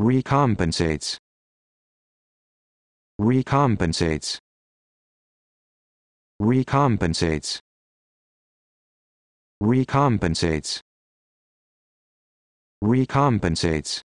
recompensates recompensates recompensates recompensates recompensates